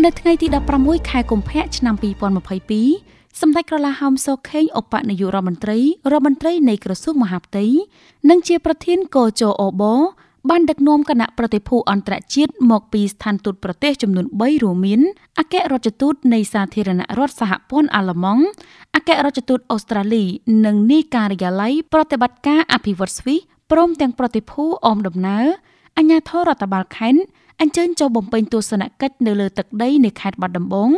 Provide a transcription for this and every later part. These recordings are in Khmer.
នៅថ្ងៃទី16ខែកុម្ភៈឆ្នាំ2022សម្ដេចក្រឡាហោមសូខេងឧបនាយករដ្ឋមន្ត្រីរដ្ឋមន្ត្រីនៃក្រសួងមហាផ្ទៃនិងជាប្រធានកោជអូបបានដឹកនាំគណៈប្រតិភូអន្តរជាតិមកពីស្ថានទូតប្រទេសចំនួន3រួមមានអគ្គរដ្ឋទូតនៃសាធារណរដ្ឋសហព័ន្ធអាល្លឺម៉ង់អគ្គរដ្ឋទូតអូស្ត្រាលី និងនាយការិយាល័យប្រតិបត្តិការអភិវឌ្ឍស្វីសព្រមទាំង ប្រតិភូអមដំណើរអាជ្ញាធររដ្ឋបាលខេត្តអញ្ជើញចូលបំពេញទស្សនកិច្ចនៅលើទឹកដីនៃខេត្តបាត់ដំបង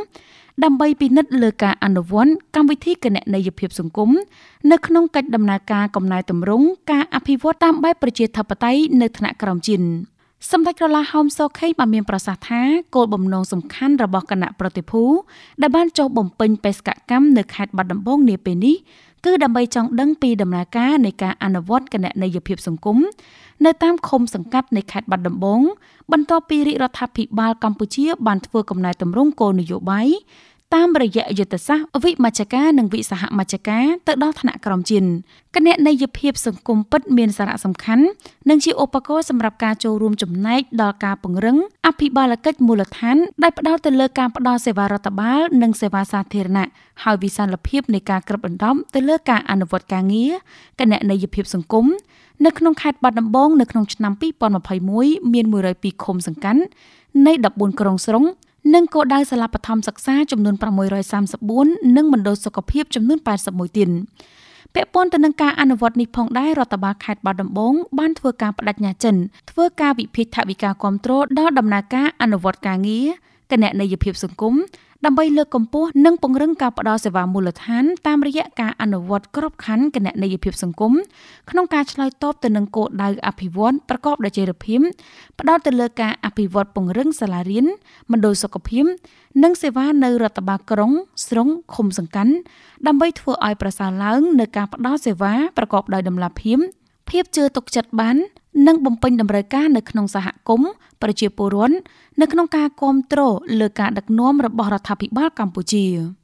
ដើម្បីពិនិត្យលើការអនុវត្តកម្មវិធីគណនេយ្យភាពសង្គមនៅក្នុងកិច្ចដំណើរការកំណែតម្រង់ការអភិវឌ្ឍតាមបែបប្រជាធិបតេយ្យនៅថ្នាក់ក្រោមជាតិសម្ដេចក្រឡាហោមសូខេងបានមានប្រសាសន៍ថាគោលបំណងសំខាន់របស់គណៈប្រតិភូដែលបានចុះបំពេញបេសកកម្មនៅខេត្តបាត់ដំបងនាពេលនេះគឺដើម្បីចង់ដឹងពីដំណើរការនៃការអនុវត្តគណនេយ្យភាពសង្គមនៅតាមឃុំសង្កាត់នៃខេត្តបាត់ដំបង បន្ទាប់ពីរាជរដ្ឋាភិបាលកម្ពុជាបានធ្វើកំណែទម្រង់គោលនយោបាយតាមរយៈយុទ្ធសាស្ត្រវិមជ្ឈការនិងវិសហមជ្ឈការទៅដល់ថ្នាក់ក្រមជាតិគណនេយ្យភាពសង្គមពិតមានសារៈសំខាន់ និងជាឧបករណ៍សម្រាប់ការចូលរួមចំណែកដល់ការពង្រឹងអភិបាលកិច្ចមូលដ្ឋានដែលផ្ដោតទៅលើការផ្ដល់សេវារដ្ឋបាលនិងសេវាសាធារណៈហើយវិសាលភាពនៃការគ្របដណ្ដប់ទៅលើការអនុវត្តការងារគណនេយ្យភាពសង្គមនៅក្នុងខេត្តបាត់ដំបងនៅក្នុងឆ្នាំ2021មាន102ឃុំសង្កាត់នៃ14ក្រុងស្រុងនិងគោលដៅសាលាបឋមសិក្សាចំនួន634និងមណ្ឌលសុខភាពចំនួន81ទៀតពាក់ព័ន្ធទៅនឹងការអនុវត្តនេះផងដែររដ្ឋបាលខេត្តបាត់ដំបងបានធ្វើការបដិញ្ញាចិនធ្វើការវិភាគថវិកាគ្រប់គ្រងដល់ដំណើរការអនុវត្តការងារគណនេយ្យភាពសង្គមដើម្បីលើកកម្ពស់និងពង្រឹងការផ្តល់សេវាមូលដ្ឋានតាមរយៈការអនុវត្តក្របខ័ណ្ឌគណនេយ្យភាពសង្គមក្នុងការឆ្លើយតបទៅនឹងគោលដៅអភិវឌ្ឍប្រកបដោយចីរភាពផ្តោតទៅលើការអភិវឌ្ឍពង្រឹងសាលារៀនមណ្ឌលសុខភាពនិងសេវានៅរដ្ឋបាលក្រុងស្រុងឃុំសង្កាន់ដើម្បីធ្វើឲ្យប្រសើរឡើងនៅការផ្តល់សេវាប្រកបដោយតម្លាភាពភាពជឿទុកចិត្តបាននិងបំពេញតម្រូវការនៅក្នុងសហគមន៍ប្រជាពលរដ្ឋនៅក្នុងការគ្រប់គ្រងលើការដឹកនាំរបស់រដ្ឋាភិបាលកម្ពុជា។